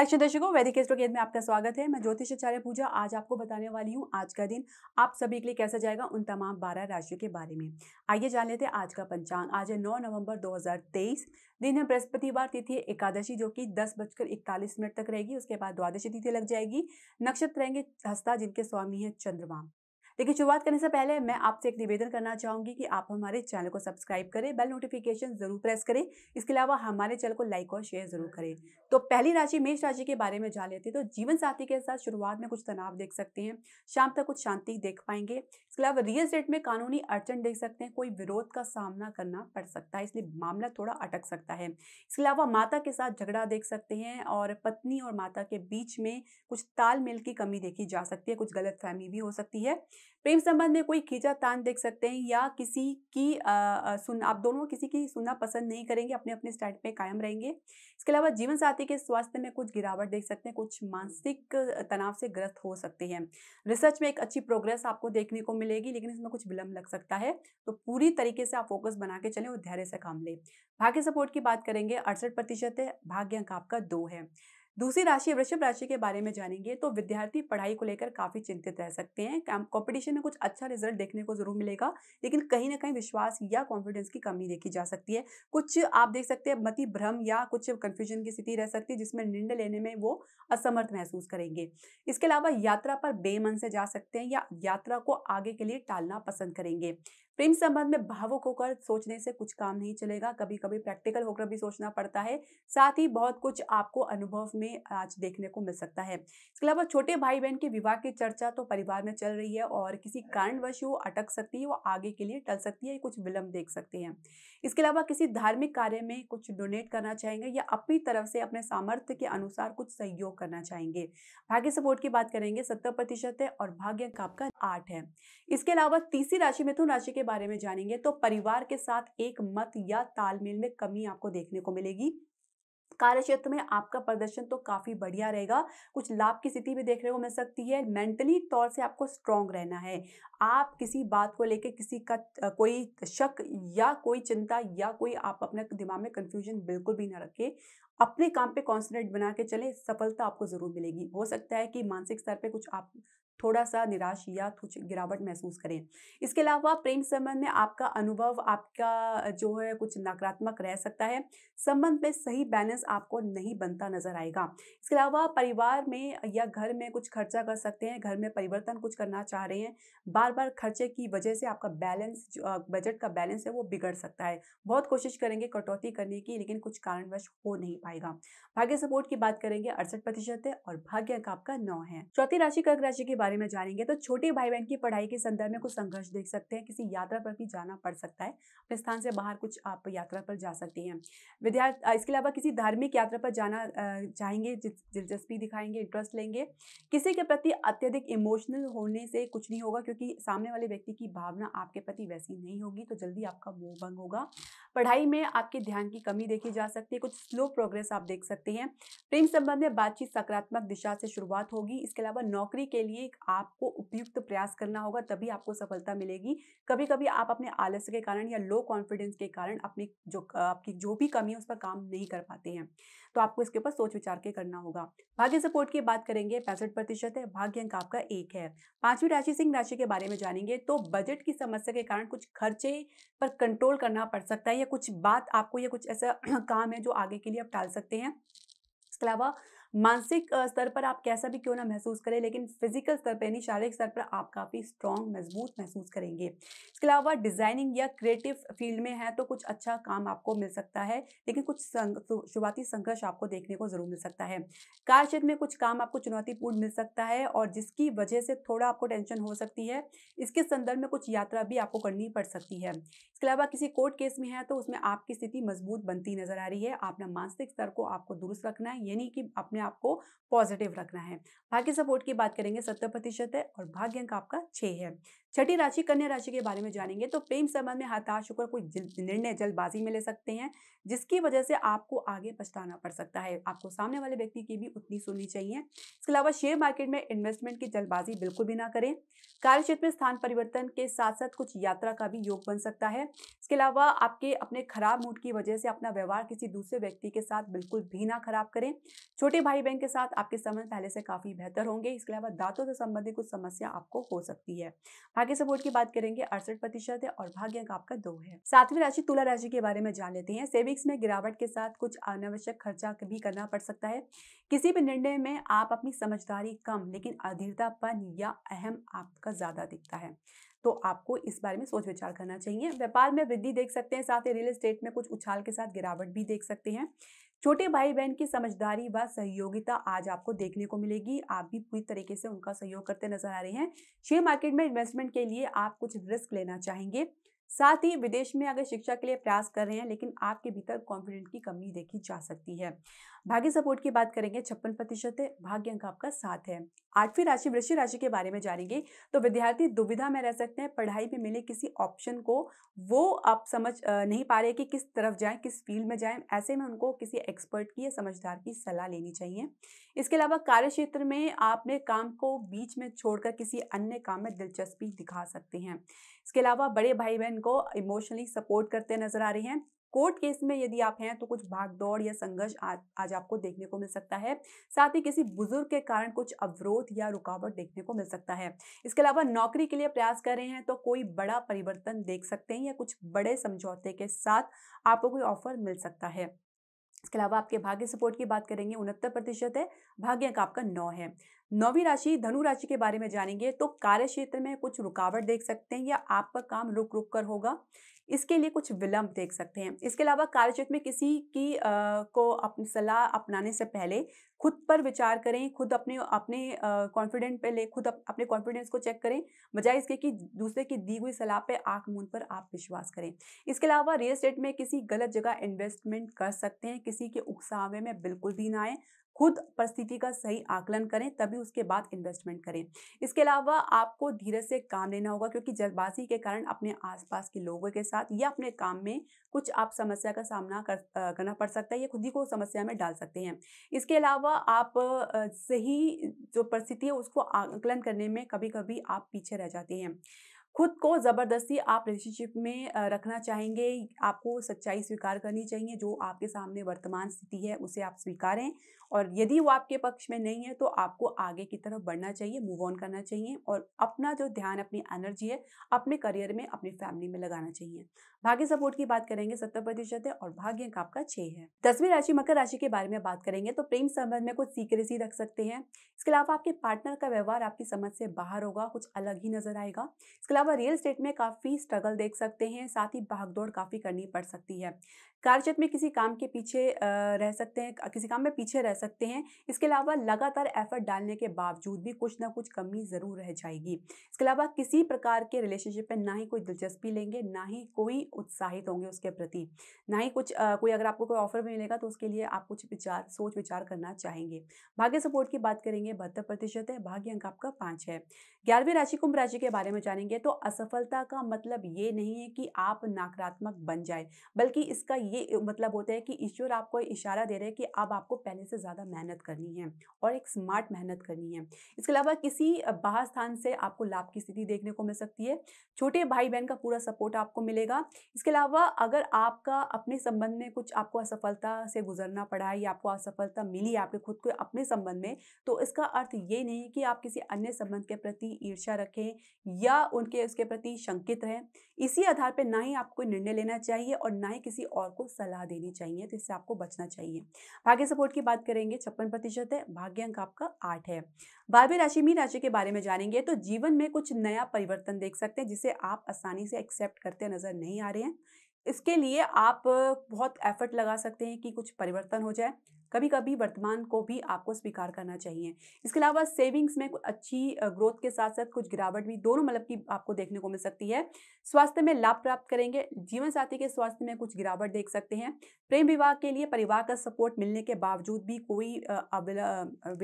action दर्शकों वैदिक एस्ट्रोकेत में आपका स्वागत है मैं ज्योतिष आचार्य पूजा आज आपको बताने वाली हूँ आज का दिन आप सभी के लिए कैसा जाएगा उन तमाम बारह राशियों के बारे में आइए जान लेते हैं आज का पंचांग आज है 9 नवंबर 2023 दिन है बृहस्पतिवार तिथि एकादशी जो कि दस बजकर इकतालीस मिनट तक रहेगी उसके बाद द्वादशी तिथि लग जाएगी नक्षत्र रहेंगे हस्ता जिनके स्वामी है चंद्रमा लेकिन शुरुआत करने से पहले मैं आपसे एक निवेदन करना चाहूँगी कि आप हमारे चैनल को सब्सक्राइब करें बेल नोटिफिकेशन जरूर प्रेस करें इसके अलावा हमारे चैनल को लाइक और शेयर जरूर करें तो पहली राशि मेष राशि के बारे में जान लेते हैं तो जीवन साथी के साथ शुरुआत में कुछ तनाव देख सकते हैं शाम तक कुछ शांति देख पाएंगे इसके अलावा रियल स्टेट में कानूनी अड़चन देख सकते हैं कोई विरोध का सामना करना पड़ सकता है इसलिए मामला थोड़ा अटक सकता है इसके अलावा माता के साथ झगड़ा देख सकते हैं और पत्नी और माता के बीच में कुछ तालमेल की कमी देखी जा सकती है कुछ गलत फहमी भी हो सकती है प्रेम संबंध में कोई खींचा तान देख सकते हैं या किसी की आ, सुन आप दोनों किसी की सुनना पसंद नहीं करेंगे अपने अपने स्टैंड पे कायम रहेंगे इसके अलावा जीवन साथी के स्वास्थ्य में कुछ गिरावट देख सकते हैं कुछ मानसिक तनाव से ग्रस्त हो सकती है रिसर्च में एक अच्छी प्रोग्रेस आपको देखने को मिलेगी लेकिन इसमें कुछ विलंब लग सकता है तो पूरी तरीके से आप फोकस बना के चलें और धैर्य से काम लें भाग्य सपोर्ट की बात करेंगे अड़सठ प्रतिशत है भाग्य अंक आपका दो है दूसरी राशि वृषभ राशि के बारे में जानेंगे तो विद्यार्थी पढ़ाई को लेकर काफ़ी चिंतित रह सकते हैं कंपटीशन में कुछ अच्छा रिजल्ट देखने को जरूर मिलेगा लेकिन कहीं ना कहीं विश्वास या कॉन्फिडेंस की कमी देखी जा सकती है कुछ आप देख सकते हैं मति भ्रम या कुछ कंफ्यूजन की स्थिति रह सकती है जिसमें निर्णय लेने में वो असमर्थ महसूस करेंगे इसके अलावा यात्रा पर बेमन से जा सकते हैं या यात्रा को आगे के लिए टालना पसंद करेंगे प्रेम तो संबंध में भावुक होकर सोचने से कुछ काम नहीं चलेगा कभी कभी प्रैक्टिकल होकर भी सोचना पड़ता है साथ ही बहुत कुछ आपको अनुभव में आज देखने को मिल सकता है इसके अलावा छोटे भाई बहन के विवाह की चर्चा तो परिवार में चल रही है और किसी कारणवश वो अटक सकती है वो आगे के लिए टल सकती है कुछ विलंब देख सकते हैं इसके अलावा किसी धार्मिक कार्य में कुछ डोनेट करना चाहेंगे या अपनी तरफ से अपने सामर्थ्य के अनुसार कुछ सहयोग करना चाहेंगे भाग्य सपोर्ट की बात करेंगे सत्तर प्रतिशत है और भाग्य का आपका आठ है इसके अलावा तीसरी राशि मिथुन राशि के बारे में जानेंगे तो परिवार के साथ एक मत या तालमेल में कमी आपको देखने को मिलेगी कार्य क्षेत्र में आपका प्रदर्शन तो काफी बढ़िया रहेगा कुछ लाभ की स्थिति भी देखने को मिल सकती है मेंटली तौर से आपको स्ट्रांग रहना है आप किसी बात को लेकर किसी का कोई शक या कोई चिंता या कोई आप अपने दिमाग में कंफ्यूजन बिल्कुल भी ना रखें अपने काम पे कॉन्सेंट्रेट बना के चले सफलता आपको जरूर मिलेगी हो सकता है कि मानसिक स्तर पे कुछ आप थोड़ा सा निराश या कुछ गिरावट महसूस करें इसके अलावा प्रेम संबंध में आपका अनुभव आपका जो है कुछ नकारात्मक रह सकता है संबंध में सही बैलेंस आपको नहीं बनता नजर आएगा इसके अलावा परिवार में या घर में कुछ खर्चा कर सकते हैं घर में परिवर्तन कुछ करना चाह रहे हैं बार बार खर्चे की वजह से आपका बैलेंस बजट का बैलेंस है वो बिगड़ सकता है बहुत कोशिश करेंगे कटौती करने की लेकिन कुछ कारणवश हो नहीं पाएगा भाग्य सपोर्ट की बात करेंगे अड़सठ प्रतिशत है और भाग्य का आपका नौ है चौथी राशि कर्क राशि की बात बारे में जानेंगे तो छोटे भाई बहन की पढ़ाई के संदर्भ में कुछ संघर्ष देख सकते हैं किसी यात्रा पर भी जाना पड़ सकता है अपने स्थान से बाहर कुछ आप यात्रा पर जा सकती हैं विद्यार्थी इसके अलावा किसी धार्मिक यात्रा पर जाना चाहेंगे दिलचस्पी दिखाएंगे इंटरेस्ट लेंगे किसी के प्रति अत्यधिक इमोशनल होने से कुछ नहीं होगा क्योंकि सामने वाले व्यक्ति की भावना आपके प्रति वैसी नहीं होगी तो जल्दी आपका मोह भंग होगा पढ़ाई में आपके ध्यान की कमी देखी जा सकती है कुछ स्लो प्रोग्रेस आप देख सकते हैं प्रेम संबंध में बातचीत सकारात्मक दिशा से शुरुआत होगी इसके अलावा नौकरी के लिए एक आपको उपयुक्त प्रयास करना होगा तभी आपको सफलता मिलेगी कभी कभी आप अपने आलस्य के कारण या लो कॉन्फिडेंस के कारण अपनी जो आपकी जो भी कमी है उस पर काम नहीं कर पाते हैं तो आपको इसके ऊपर सोच विचार के करना होगा भाग्य सपोर्ट की बात करेंगे पैंसठ प्रतिशत है भाग्य अंक आपका एक है पांचवी राशि सिंह राशि के बारे में जानेंगे तो बजट की समस्या के कारण कुछ खर्चे पर कंट्रोल करना पड़ सकता है या कुछ बात आपको या कुछ ऐसा काम है जो आगे के लिए आप टाल सकते हैं इसके अलावा मानसिक स्तर पर आप कैसा भी क्यों ना महसूस करें लेकिन फिजिकल स्तर पर यानी शारीरिक स्तर पर आप काफ़ी स्ट्रॉन्ग मजबूत महसूस करेंगे इसके अलावा डिज़ाइनिंग या क्रिएटिव फील्ड में है तो कुछ अच्छा काम आपको मिल सकता है लेकिन कुछ शुरुआती संघर्ष आपको देखने को ज़रूर मिल सकता है कार्य क्षेत्र में कुछ काम आपको चुनौतीपूर्ण मिल सकता है और जिसकी वजह से थोड़ा आपको टेंशन हो सकती है इसके संदर्भ में कुछ यात्रा भी आपको करनी पड़ सकती है इसके अलावा किसी कोर्ट केस में है तो उसमें आपकी स्थिति मजबूत बनती नजर आ रही है अपना मानसिक स्तर को आपको दुरुस्त रखना है यानी कि अपने आपको पॉजिटिव रखना है भाग्य सपोर्ट की बात करेंगे सत्तर प्रतिशत है और भाग्य अंक आपका छः है छठी राशि कन्या राशि के बारे में जानेंगे तो प्रेम संबंध में हताश होकर कोई निर्णय जल्दबाजी में ले सकते हैं जिसकी वजह से आपको आगे पछताना पड़ सकता है आपको सामने वाले व्यक्ति की भी उतनी सुननी चाहिए इसके अलावा शेयर मार्केट में इन्वेस्टमेंट की जल्दबाजी बिल्कुल भी ना करें कार्य क्षेत्र में स्थान परिवर्तन के साथ साथ कुछ यात्रा का भी योग बन सकता है इसके अलावा आपके अपने खराब मूड की वजह से अपना व्यवहार किसी दूसरे व्यक्ति के साथ बिल्कुल भी ना खराब करें छोटे भाई बहन के साथ आपके संबंध पहले से काफ़ी बेहतर होंगे इसके अलावा दांतों से संबंधित कुछ समस्या आपको हो सकती है भाग्य सपोर्ट की बात करेंगे अड़सठ प्रतिशत है और भाग्य अंक आपका दो है सातवीं राशि तुला राशि के बारे में जान लेते हैं सेविंग्स में गिरावट के साथ कुछ अनावश्यक खर्चा भी करना पड़ सकता है किसी भी निर्णय में आप अपनी समझदारी कम लेकिन अधीरतापन या अहम आपका ज्यादा दिखता है तो आपको इस बारे में सोच विचार करना चाहिए व्यापार में वृद्धि देख सकते हैं साथ ही रियल एस्टेट में कुछ उछाल के साथ गिरावट भी देख सकते हैं छोटे भाई बहन की समझदारी व सहयोगिता आज आपको देखने को मिलेगी आप भी पूरी तरीके से उनका सहयोग करते नजर आ रहे हैं शेयर मार्केट में इन्वेस्टमेंट के लिए आप कुछ रिस्क लेना चाहेंगे साथ ही विदेश में अगर शिक्षा के लिए प्रयास कर रहे हैं लेकिन आपके भीतर कॉन्फिडेंट की कमी देखी जा सकती है भाग्य सपोर्ट की बात करेंगे छप्पन प्रतिशत है भाग्य अंक आपका साथ है आठवीं राशि वृश्चिक राशि के बारे में जानेंगे तो विद्यार्थी दुविधा में रह सकते हैं पढ़ाई में मिले किसी ऑप्शन को वो आप समझ नहीं पा रहे कि किस तरफ जाए किस फील्ड में जाए ऐसे में उनको किसी एक्सपर्ट की या समझदार की सलाह लेनी चाहिए इसके अलावा कार्य क्षेत्र में आपने काम को बीच में छोड़कर किसी अन्य काम में दिलचस्पी दिखा सकते हैं इसके अलावा बड़े भाई बहन को इमोशनली सपोर्ट करते नजर आ रहे हैं कोर्ट केस में यदि आप हैं तो कुछ भाग दौड़ या संघर्ष आज आज आपको देखने को मिल सकता है साथ ही किसी बुजुर्ग के कारण कुछ अवरोध या रुकावट देखने को मिल सकता है इसके अलावा नौकरी के लिए प्रयास कर रहे हैं तो कोई बड़ा परिवर्तन देख सकते हैं या कुछ बड़े समझौते के साथ आपको कोई ऑफर मिल सकता है इसके अलावा आपके भाग्य सपोर्ट की बात करेंगे उनहत्तर प्रतिशत है भाग्य अंक आपका नौ है नौवीं राशि धनु राशि के बारे में जानेंगे तो कार्य क्षेत्र में कुछ रुकावट देख सकते हैं या आपका काम रुक रुक कर होगा इसके लिए कुछ विलंब देख सकते हैं इसके अलावा कार्यक्षेत्र में किसी की आ, को अपनी सलाह अपनाने से पहले खुद पर विचार करें खुद अपने अपने कॉन्फिडेंट पे ले खुद अप, अपने कॉन्फिडेंस को चेक करें बजाय इसके कि दूसरे की दी हुई सलाह पे आंख मूंद पर आप विश्वास करें इसके अलावा रियल स्टेट में किसी गलत जगह इन्वेस्टमेंट कर सकते हैं किसी के उकसावे में बिल्कुल भी ना आए खुद परिस्थिति का सही आकलन करें तभी उसके बाद इन्वेस्टमेंट करें इसके अलावा आपको धीरे से काम लेना होगा क्योंकि जल्दबाजी के कारण अपने आसपास के लोगों के साथ या अपने काम में कुछ आप समस्या का सामना कर, करना पड़ सकता है या खुद ही को समस्या में डाल सकते हैं इसके अलावा आप सही जो परिस्थिति है उसको आकलन करने में कभी कभी आप पीछे रह जाते हैं खुद को ज़बरदस्ती आप रिलेशनशिप में रखना चाहेंगे आपको सच्चाई स्वीकार करनी चाहिए जो आपके सामने वर्तमान स्थिति है उसे आप स्वीकारें और यदि वो आपके पक्ष में नहीं है तो आपको आगे की तरफ बढ़ना चाहिए मूव ऑन करना चाहिए और अपना जो ध्यान अपनी एनर्जी है अपने करियर में अपनी फैमिली में लगाना चाहिए भाग्य सपोर्ट की बात करेंगे सत्तर प्रतिशत है और भाग्य अंक आपका छह है दसवीं राशि मकर राशि के बारे में बात करेंगे तो प्रेम संबंध में कुछ सीक्रेसी रख सकते हैं इसके अलावा आपके पार्टनर का व्यवहार आपकी समझ से बाहर होगा कुछ अलग ही नजर आएगा इसके अलावा रियल स्टेट में काफी स्ट्रगल देख सकते हैं साथ ही भागदौड़ काफी करनी पड़ सकती है कार्यक्षेत्र में किसी काम के पीछे रह सकते हैं किसी काम में पीछे रह सकते हैं इसके अलावा लगातार एफर्ट डालने के बावजूद भी कुछ ना कुछ कमी जरूर रह जाएगी इसके अलावा किसी प्रकार के रिलेशनशिप में ना ही कोई दिलचस्पी लेंगे ना ही कोई उत्साहित होंगे उसके प्रति ना ही कुछ आ, कोई अगर आपको कोई ऑफर भी मिलेगा तो उसके लिए आप कुछ विचार सोच विचार करना चाहेंगे भाग्य सपोर्ट की बात करेंगे बहत्तर प्रतिशत है भाग्य अंक आपका पाँच है ग्यारहवीं राशि कुंभ राशि के बारे में जानेंगे तो असफलता का मतलब ये नहीं है कि आप नकारात्मक बन जाए बल्कि इसका ये मतलब होता है कि ईश्वर आपको इशारा दे रहे हैं कि अब आपको पहले से ज़्यादा मेहनत करनी है और एक स्मार्ट मेहनत करनी है इसके अलावा किसी बाहर स्थान से आपको लाभ की स्थिति देखने को मिल सकती है छोटे भाई बहन का पूरा सपोर्ट आपको मिलेगा इसके अलावा अगर आपका अपने संबंध में कुछ आपको असफलता से गुजरना पड़ा है या आपको असफलता मिली आपके खुद को अपने संबंध में तो इसका अर्थ ये नहीं कि आप किसी अन्य संबंध के प्रति ईर्षा रखें या उनके उसके प्रति शंकित रहें इसी आधार पर ना ही आपको निर्णय लेना चाहिए और ना ही किसी और को सलाह देनी चाहिए तो इससे आपको बचना चाहिए भाग्य सपोर्ट की बात करेंगे छप्पन प्रतिशत है भाग्य अंक आपका आठ है बारहवीं राशि मीन राशि के बारे में जानेंगे तो जीवन में कुछ नया परिवर्तन देख सकते हैं जिसे आप आसानी से एक्सेप्ट करते नजर नहीं आ आ रहे हैं इसके लिए आप बहुत एफर्ट लगा सकते हैं कि कुछ परिवर्तन हो जाए कभी कभी वर्तमान को भी आपको स्वीकार करना चाहिए इसके अलावा सेविंग्स में अच्छी ग्रोथ के साथ साथ कुछ गिरावट भी दोनों मतलब की आपको देखने को मिल सकती है स्वास्थ्य में लाभ प्राप्त करेंगे जीवन साथी के स्वास्थ्य में कुछ गिरावट देख सकते हैं प्रेम विवाह के लिए परिवार का सपोर्ट मिलने के बावजूद भी कोई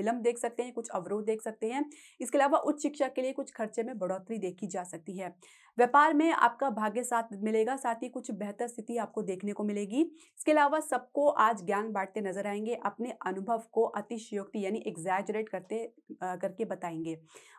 विलंब देख सकते हैं कुछ अवरोध देख सकते हैं इसके अलावा उच्च शिक्षा के लिए कुछ खर्चे में बढ़ोतरी देखी जा सकती है व्यापार में आपका भाग्य साथ मिलेगा साथ ही कुछ बेहतर स्थिति आपको देखने को मिलेगी इसके अलावा सबको आज ज्ञान बांटते नजर आएंगे अपने अनुभव को अतिशयोक्ति यानी एग्जैजरेट करते आ, करके बताएंगे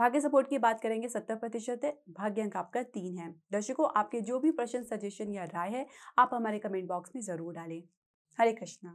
भाग्य सपोर्ट की बात करेंगे सत्तर प्रतिशत है भाग्य अंक आपका तीन है दर्शकों आपके जो भी प्रश्न सजेशन या राय है आप हमारे कमेंट बॉक्स में जरूर डालें हरे कृष्णा